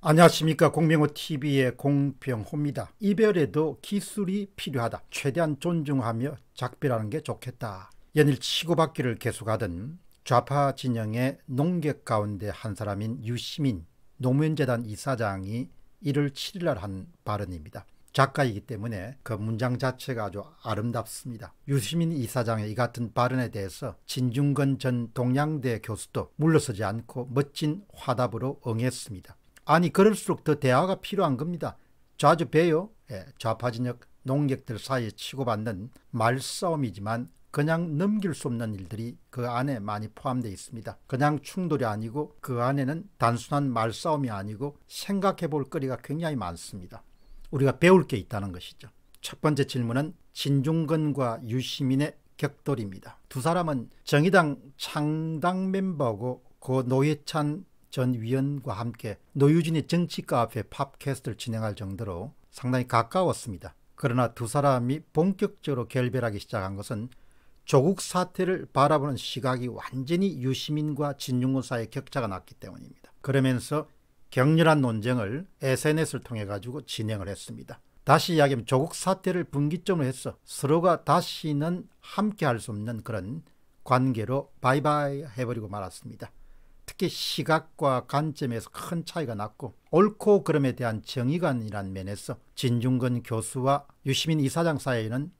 안녕하십니까 공명호TV의 공병호입니다. 이별에도 기술이 필요하다. 최대한 존중하며 작별하는 게 좋겠다. 연일 치고받기를 계속하던 좌파 진영의 농객 가운데 한 사람인 유시민 노무현재단 이사장이 1월 7일 날한 발언입니다. 작가이기 때문에 그 문장 자체가 아주 아름답습니다. 유시민 이사장의 이 같은 발언에 대해서 진중근 전 동양대 교수도 물러서지 않고 멋진 화답으로 응했습니다. 아니 그럴수록 더 대화가 필요한 겁니다. 좌주 배요 예, 좌파 진역 농객들 사이에 치고받는 말싸움이지만 그냥 넘길 수 없는 일들이 그 안에 많이 포함되어 있습니다. 그냥 충돌이 아니고 그 안에는 단순한 말싸움이 아니고 생각해 볼 거리가 굉장히 많습니다. 우리가 배울 게 있다는 것이죠. 첫 번째 질문은 진중근과 유시민의 격돌입니다. 두 사람은 정의당 창당 멤버고 고 노회찬 전 위원과 함께 노유진의 정치가 앞에 팝캐스트를 진행할 정도로 상당히 가까웠습니다. 그러나 두 사람이 본격적으로 결별하기 시작한 것은 조국 사태를 바라보는 시각이 완전히 유시민과 진중권 사이의 격차가 났기 때문입니다. 그러면서 격렬한 논쟁을 SNS를 통해 가지고 진행을 했습니다. 다시 이야기하면 조국 사태를 분기점으로 해서 서로가 다시는 함께 할 수 없는 그런 관계로 바이바이 해버리고 말았습니다. 특히 시각과 관점에서 큰 차이가 났고 옳고 그름에 대한 정의관이란 면에서 진중근 교수와 유시민 이사장 사이에는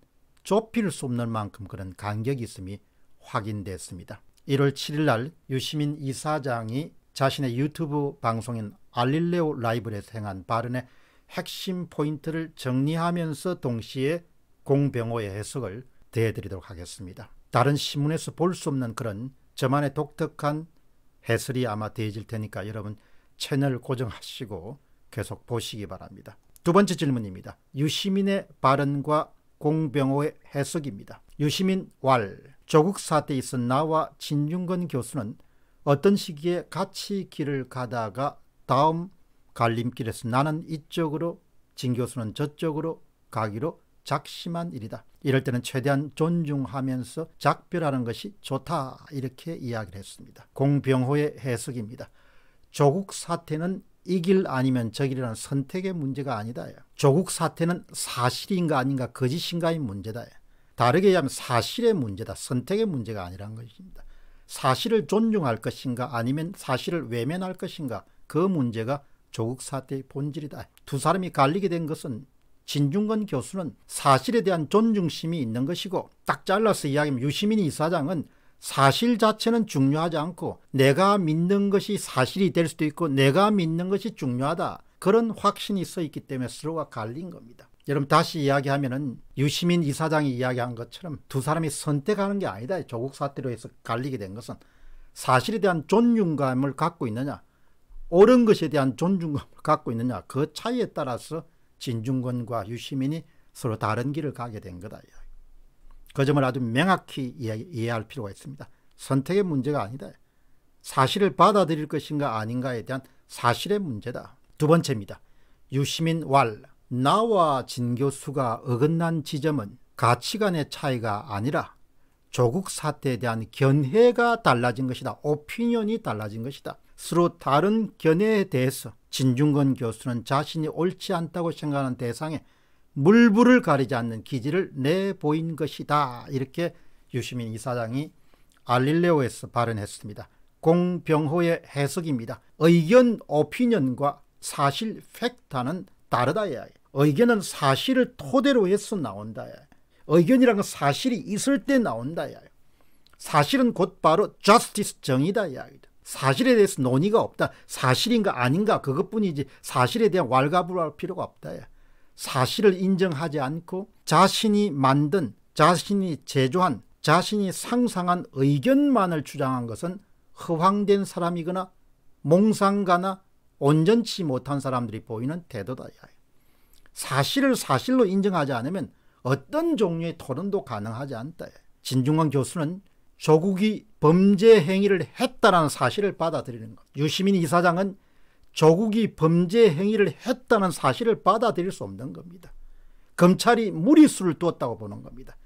좁힐 수 없는 만큼 그런 간격이 있음이 확인됐습니다. 1월 7일 날 유시민 이사장이 자신의 유튜브 방송인 알릴레오 라이브에서 행한 발언의 핵심 포인트를 정리하면서 동시에 공병호의 해석을 대해드리도록 하겠습니다. 다른 신문에서 볼 수 없는 그런 저만의 독특한 해설이 아마 되질 테니까 여러분 채널 고정하시고 계속 보시기 바랍니다. 두 번째 질문입니다. 유시민의 발언과 공병호의 해석입니다. 유시민 왈 조국 사태 있어 나와 진윤건 교수는 어떤 시기에 같이 길을 가다가 다음 갈림길에서 나는 이쪽으로 진 교수는 저쪽으로 가기로 작심한 일이다. 이럴 때는 최대한 존중하면서 작별하는 것이 좋다 이렇게 이야기를 했습니다. 공병호의 해석입니다. 조국 사태는 이길 아니면 저길이라는 선택의 문제가 아니다. 조국 사태는 사실인가 아닌가 거짓인가의 문제다. 다르게 기 하면 사실의 문제다. 선택의 문제가 아니라는 것입니다. 사실을 존중할 것인가 아니면 사실을 외면할 것인가 그 문제가 조국 사태의 본질이다. 두 사람이 갈리게 된 것은 진중건 교수는 사실에 대한 존중심이 있는 것이고 딱 잘라서 이야기하면 유시민 이사장은 사실 자체는 중요하지 않고 내가 믿는 것이 사실이 될 수도 있고 내가 믿는 것이 중요하다. 그런 확신이 있 있기 때문에 서로가 갈린 겁니다. 여러분 다시 이야기하면은 유시민 이사장이 이야기한 것처럼 두 사람이 선택하는 게 아니다. 조국 사태로 해서 갈리게 된 것은 사실에 대한 존중감을 갖고 있느냐, 옳은 것에 대한 존중감을 갖고 있느냐 그 차이에 따라서 진중권과 유시민이 서로 다른 길을 가게 된 거다. 그 점을 아주 명확히 이해, 할 필요가 있습니다. 선택의 문제가 아니다. 사실을 받아들일 것인가 아닌가에 대한 사실의 문제다. 두 번째입니다. 유시민 왈 나와 진 교수가 어긋난 지점은 가치관의 차이가 아니라 조국 사태에 대한 견해가 달라진 것이다. 오피니언이 달라진 것이다. 서로 다른 견해에 대해서 진중건 교수는 자신이 옳지 않다고 생각하는 대상에 물불을 가리지 않는 기질을 내보인 것이다. 이렇게 유시민 이사장이 알릴레오에서 발언했습니다. 공병호의 해석입니다. 의견, 오피니언과 사실, 팩트는 다르다. 예. 의견은 사실을 토대로 해서 나온다. 예. 의견이란 건 사실이 있을 때 나온다. 예. 사실은 곧바로 justice 정의다. 사실에 대해서 논의가 없다. 사실인가 아닌가 그것뿐이지 사실에 대한 왈가불할 필요가 없다. 사실을 인정하지 않고 자신이 만든 자신이 제조한 자신이 상상한 의견만을 주장한 것은 허황된 사람이거나 몽상가나 온전치 못한 사람들이 보이는 태도다. 사실을 사실로 인정하지 않으면 어떤 종류의 토론도 가능하지 않다. 진중권 교수는 조국이 범죄 행위를 했다는 사실을 받아들이는 것. 유시민 이사장은 조국이 범죄 행위를 했다는 사실을 받아들일 수 없는 겁니다. 검찰이 무리수를 두었다고 보는 겁니다.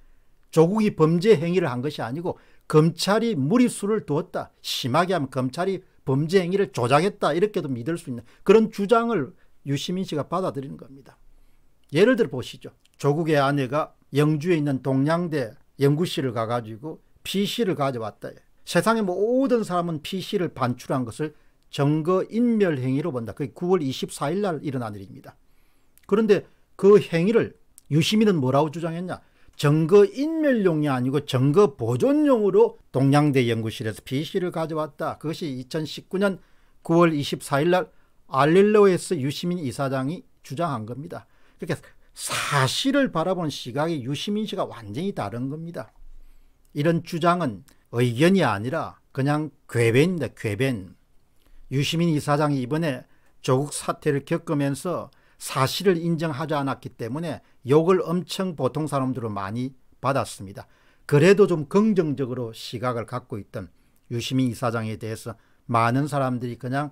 조국이 범죄 행위를 한 것이 아니고 검찰이 무리수를 두었다. 심하게 하면 검찰이 범죄 행위를 조작했다. 이렇게도 믿을 수 있는 그런 주장을 유시민 씨가 받아들이는 겁니다. 예를 들어 보시죠. 조국의 아내가 영주에 있는 동양대 연구실을 가가지고 PC를 가져왔다. 세상의 뭐 모든 사람은 PC를 반출한 것을 정거인멸 행위로 본다. 그게 9월 24일 날 일어난 일입니다. 그런데 그 행위를 유시민은 뭐라고 주장했냐? 정거인멸용이 아니고 정거보존용으로 동양대 연구실에서 PC를 가져왔다. 그것이 2019년 9월 24일 날 알릴로에스 유시민 이사장이 주장한 겁니다. 그러니까 사실을 바라본 시각이 유시민 씨가 완전히 다른 겁니다. 이런 주장은 의견이 아니라 그냥 괴변입니다 궤변. 유시민 이사장이 이번에 조국 사태를 겪으면서 사실을 인정하지 않았기 때문에 욕을 엄청 보통 사람들은 많이 받았습니다. 그래도 좀 긍정적으로 시각을 갖고 있던 유시민 이사장에 대해서 많은 사람들이 그냥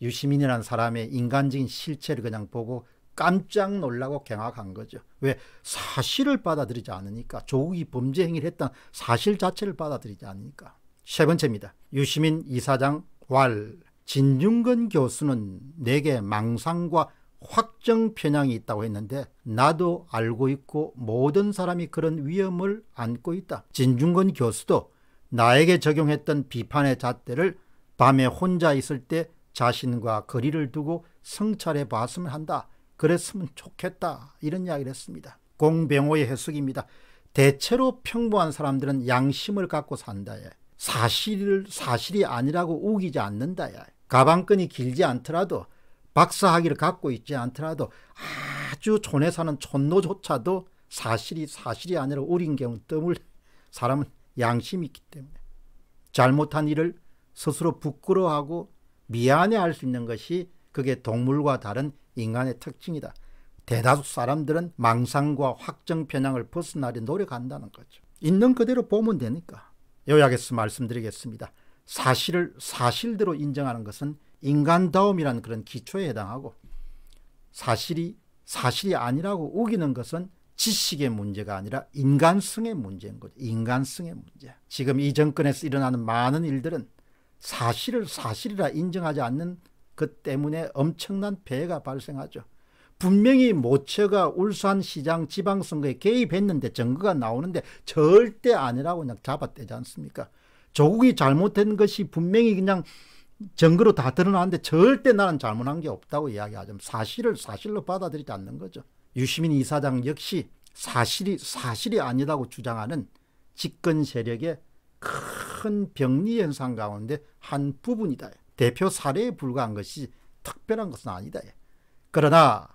유시민이라는 사람의 인간적인 실체를 그냥 보고 깜짝 놀라고 경악한 거죠. 왜? 사실을 받아들이지 않으니까 조국이 범죄 행위를 했던 사실 자체를 받아들이지 않으니까. 세 번째입니다. 유시민 이사장 왈 진중근 교수는 내게 망상과 확정 편향이 있다고 했는데 나도 알고 있고 모든 사람이 그런 위험을 안고 있다. 진중근 교수도 나에게 적용했던 비판의 잣대를 밤에 혼자 있을 때 자신과 거리를 두고 성찰해 봤으면 한다. 그랬으면 좋겠다 이런 이야기를 했습니다. 공병호의 해석입니다. 대체로 평범한 사람들은 양심을 갖고 산다에 사실을 사실이 아니라고 우기지 않는다에 가방끈이 길지 않더라도 박사학위를 갖고 있지 않더라도 아주 촌에 사는 촌노조차도 사실이 사실이 아니라 우린 경우 뜸을 사람은 양심이 있기 때문에 잘못한 일을 스스로 부끄러워하고 미안해할 수 있는 것이 그게 동물과 다른 인간의 특징이다. 대다수 사람들은 망상과 확정 편향을 벗어나려 노력한다는 거죠. 있는 그대로 보면 되니까. 요약해서 말씀드리겠습니다. 사실을 사실대로 인정하는 것은 인간다움이라는 그런 기초에 해당하고 사실이 사실이 아니라고 우기는 것은 지식의 문제가 아니라 인간성의 문제인 거죠. 인간성의 문제. 지금 이 정권에서 일어나는 많은 일들은 사실을 사실이라 인정하지 않는 그 때문에 엄청난 배가 발생하죠. 분명히 모처가 울산시장 지방선거에 개입했는데 증거가 나오는데 절대 아니라고 그냥 잡아떼지 않습니까? 조국이 잘못된 것이 분명히 그냥 증거로 다 드러나는데 절대 나는 잘못한 게 없다고 이야기하죠. 사실을 사실로 받아들이지 않는 거죠. 유시민 이사장 역시 사실이 사실이 아니라고 주장하는 집권 세력의 큰 병리 현상 가운데 한 부분이다. 대표 사례에 불과한 것이 특별한 것은 아니다. 그러나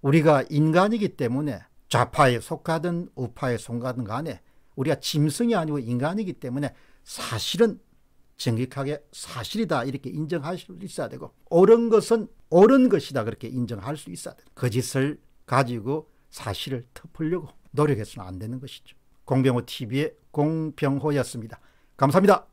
우리가 인간이기 때문에 좌파에 속하든 우파에 속하든 간에 우리가 짐승이 아니고 인간이기 때문에 사실은 정직하게 사실이다 이렇게 인정할 수 있어야 되고 옳은 것은 옳은 것이다 그렇게 인정할 수 있어야 되고 거짓을 그 가지고 사실을 덮으려고 노력해서는 안 되는 것이죠. 공병호 TV의 공병호였습니다. 감사합니다.